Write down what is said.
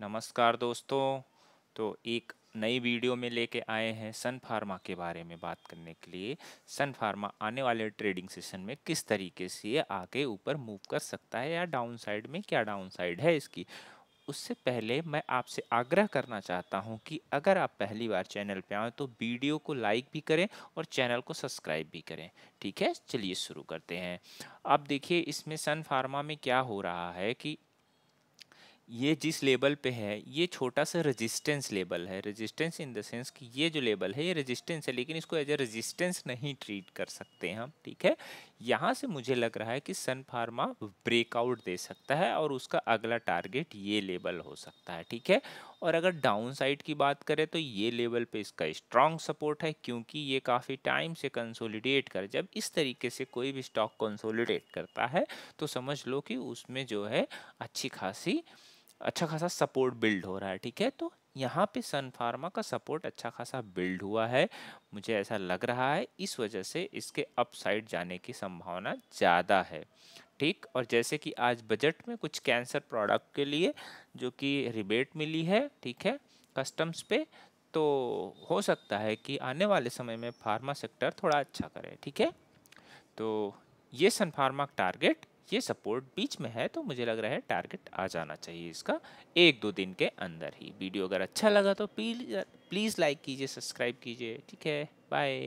नमस्कार दोस्तों तो एक नई वीडियो में लेके आए हैं सन फार्मा के बारे में बात करने के लिए सन फार्मा आने वाले ट्रेडिंग सेशन में किस तरीके से आगे ऊपर मूव कर सकता है या डाउन साइड में क्या डाउन साइड है इसकी उससे पहले मैं आपसे आग्रह करना चाहता हूं कि अगर आप पहली बार चैनल पर आए तो वीडियो को लाइक भी करें और चैनल को सब्सक्राइब भी करें ठीक है चलिए शुरू करते हैं अब देखिए इसमें सन फार्मा में क्या हो रहा है कि ये जिस लेबल पे है ये छोटा सा रेजिस्टेंस लेबल है रेजिस्टेंस इन द सेंस कि ये जो लेबल है ये रेजिस्टेंस है लेकिन इसको एज ए रेजिस्टेंस नहीं ट्रीट कर सकते हम ठीक है यहाँ से मुझे लग रहा है कि सन फार्मा ब्रेकआउट दे सकता है और उसका अगला टारगेट ये लेबल हो सकता है ठीक है और अगर डाउन साइड की बात करें तो ये लेवल पे इसका स्ट्रांग सपोर्ट है क्योंकि ये काफ़ी टाइम से कंसोलिडेट कर जब इस तरीके से कोई भी स्टॉक कंसोलिडेट करता है तो समझ लो कि उसमें जो है अच्छी खासी अच्छा खासा सपोर्ट बिल्ड हो रहा है ठीक है तो यहाँ पे सन फार्मा का सपोर्ट अच्छा खासा बिल्ड हुआ है मुझे ऐसा लग रहा है इस वजह से इसके अपसाइड जाने की संभावना ज़्यादा है ठीक और जैसे कि आज बजट में कुछ कैंसर प्रोडक्ट के लिए जो कि रिबेट मिली है ठीक है कस्टम्स पे तो हो सकता है कि आने वाले समय में फार्मा सेक्टर थोड़ा अच्छा करे ठीक है तो ये सन फार्मा टारगेट ये सपोर्ट बीच में है तो मुझे लग रहा है टारगेट आ जाना चाहिए इसका एक दो दिन के अंदर ही वीडियो अगर अच्छा लगा तो प्लीज़ प्लीज़ लाइक कीजिए सब्सक्राइब कीजिए ठीक है बाय